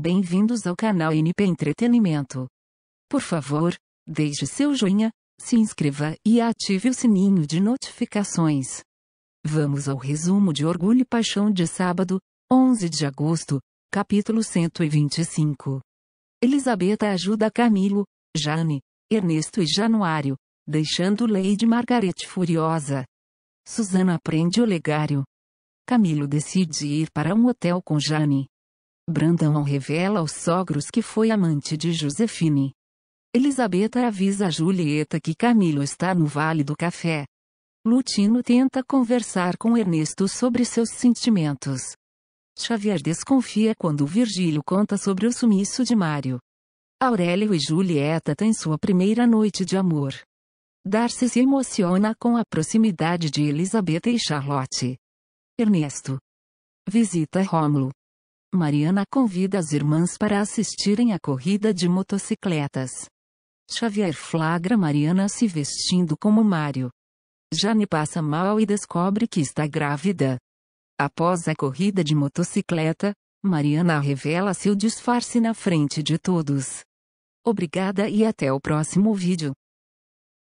Bem-vindos ao canal NP Entretenimento. Por favor, deixe seu joinha, se inscreva e ative o sininho de notificações. Vamos ao resumo de Orgulho e Paixão de sábado, 11 de agosto, capítulo 125. Elisabetta ajuda Camilo, Jane, Ernesto e Januário, deixando Lady Margaret furiosa. Susana prende legário. Camilo decide ir para um hotel com Jane, Brandão revela aos sogros que foi amante de Josefine. Elisabetta avisa a Julieta que Camilo está no Vale do Café. Lutino tenta conversar com Ernesto sobre seus sentimentos. Xavier desconfia quando Virgílio conta sobre o sumiço de Mário. Aurélio e Julieta têm sua primeira noite de amor. Darcy se emociona com a proximidade de Elizabeth e Charlotte. Ernesto visita Rômulo. Mariana convida as irmãs para assistirem à corrida de motocicletas. Xavier flagra Mariana se vestindo como Mário. Jane passa mal e descobre que está grávida. Após a corrida de motocicleta, Mariana revela seu disfarce na frente de todos. Obrigada e até o próximo vídeo.